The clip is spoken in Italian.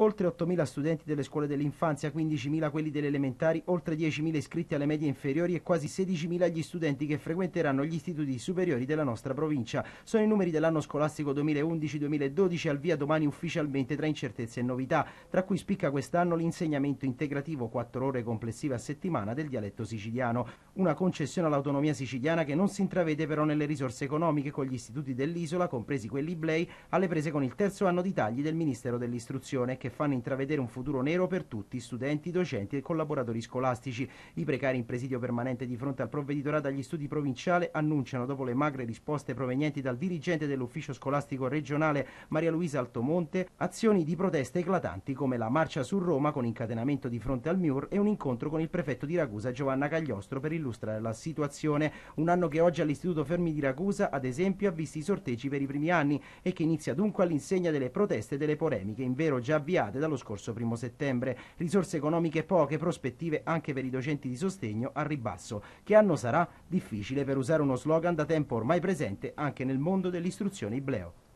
oltre 8.000 studenti delle scuole dell'infanzia, 15.000 quelli delle elementari, oltre 10.000 iscritti alle medie inferiori e quasi 16.000 gli studenti che frequenteranno gli istituti superiori della nostra provincia. Sono i numeri dell'anno scolastico 2011-2012 al via domani ufficialmente tra incertezze e novità, tra cui spicca quest'anno l'insegnamento integrativo 4 ore complessive a settimana del dialetto siciliano, una concessione all'autonomia siciliana che non si intravede però nelle risorse economiche con gli istituti dell'isola, compresi quelli Blei, alle prese con il terzo anno di tagli del Ministero dell'Istruzione che che fanno intravedere un futuro nero per tutti, studenti, docenti e collaboratori scolastici. I precari in presidio permanente di fronte al provveditorato agli studi provinciale annunciano dopo le magre risposte provenienti dal dirigente dell'ufficio scolastico regionale Maria Luisa Altomonte azioni di proteste eclatanti come la marcia su Roma con incatenamento di fronte al MIUR e un incontro con il prefetto di Ragusa Giovanna Cagliostro per illustrare la situazione. Un anno che oggi all'Istituto Fermi di Ragusa ad esempio ha visto i sorteggi per i primi anni e che inizia dunque all'insegna delle proteste e delle polemiche, in vero già avviate tagliate dallo scorso primo settembre. Risorse economiche poche, prospettive anche per i docenti di sostegno a ribasso, che anno sarà difficile per usare uno slogan da tempo ormai presente anche nel mondo dell'istruzione ibleo.